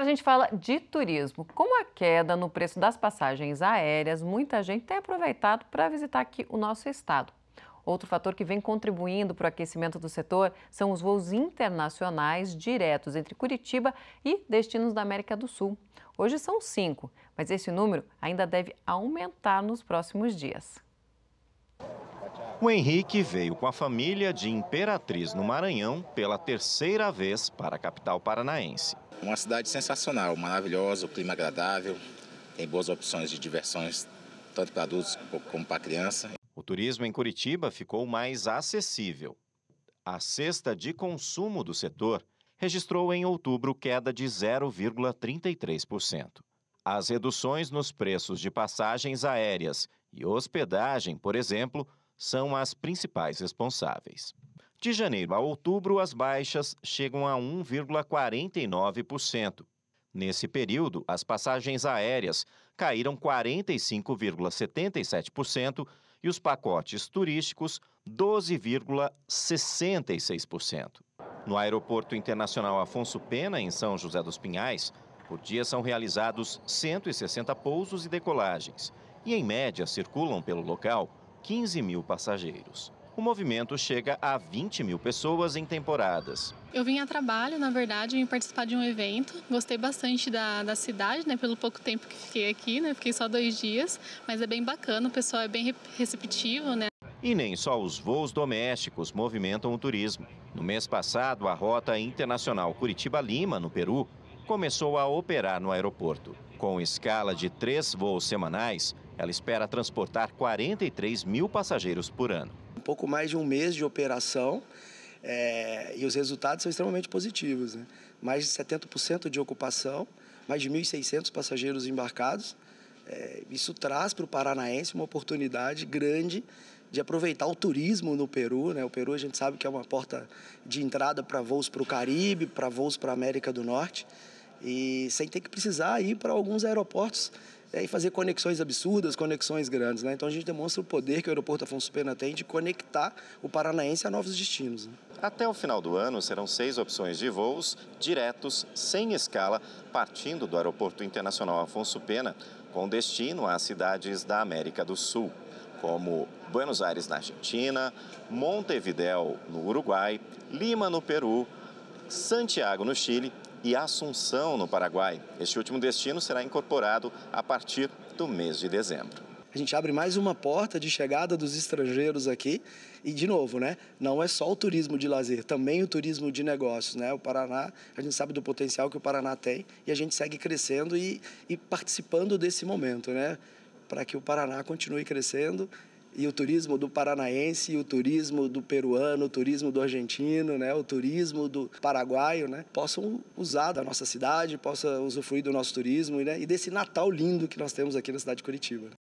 Agora a gente fala de turismo. Com a queda no preço das passagens aéreas, muita gente tem aproveitado para visitar aqui o nosso estado. Outro fator que vem contribuindo para o aquecimento do setor são os voos internacionais diretos entre Curitiba e destinos da América do Sul. Hoje são cinco, mas esse número ainda deve aumentar nos próximos dias. O Henrique veio com a família de Imperatriz no Maranhão pela terceira vez para a capital paranaense. Uma cidade sensacional, maravilhosa, o clima agradável, tem boas opções de diversões, tanto para adultos como para criança. O turismo em Curitiba ficou mais acessível. A cesta de consumo do setor registrou em outubro queda de 0,33%. As reduções nos preços de passagens aéreas e hospedagem, por exemplo, são as principais responsáveis. De janeiro a outubro, as baixas chegam a 1,49%. Nesse período, as passagens aéreas caíram 45,77% e os pacotes turísticos 12,66%. No Aeroporto Internacional Afonso Pena, em São José dos Pinhais, por dia são realizados 160 pousos e decolagens, e em média circulam pelo local 15 mil passageiros. O movimento chega a 20 mil pessoas em temporadas. Eu vim a trabalho, na verdade, vim participar de um evento. Gostei bastante da, da cidade, né? Pelo pouco tempo que fiquei aqui, né? Fiquei só dois dias, mas é bem bacana, o pessoal é bem receptivo, né? E nem só os voos domésticos movimentam o turismo. No mês passado, a rota internacional Curitiba-Lima, no Peru, começou a operar no aeroporto. Com escala de três voos semanais, ela espera transportar 43 mil passageiros por ano pouco mais de um mês de operação é, e os resultados são extremamente positivos. Né? Mais de 70% de ocupação, mais de 1.600 passageiros embarcados. É, isso traz para o paranaense uma oportunidade grande de aproveitar o turismo no Peru. Né? O Peru a gente sabe que é uma porta de entrada para voos para o Caribe, para voos para a América do Norte e sem ter que precisar ir para alguns aeroportos é, e fazer conexões absurdas, conexões grandes. Né? Então a gente demonstra o poder que o aeroporto Afonso Pena tem de conectar o paranaense a novos destinos. Né? Até o final do ano serão seis opções de voos diretos, sem escala, partindo do Aeroporto Internacional Afonso Pena, com destino às cidades da América do Sul, como Buenos Aires, na Argentina, Montevideo, no Uruguai, Lima, no Peru, Santiago, no Chile e Assunção, no Paraguai. Este último destino será incorporado a partir do mês de dezembro. A gente abre mais uma porta de chegada dos estrangeiros aqui. E, de novo, né, não é só o turismo de lazer, também o turismo de negócios. Né? O Paraná, a gente sabe do potencial que o Paraná tem e a gente segue crescendo e, e participando desse momento, né? para que o Paraná continue crescendo e o turismo do paranaense, o turismo do peruano, o turismo do argentino, né, o turismo do paraguaio, né, possam usar da nossa cidade, possam usufruir do nosso turismo né, e desse Natal lindo que nós temos aqui na cidade de Curitiba.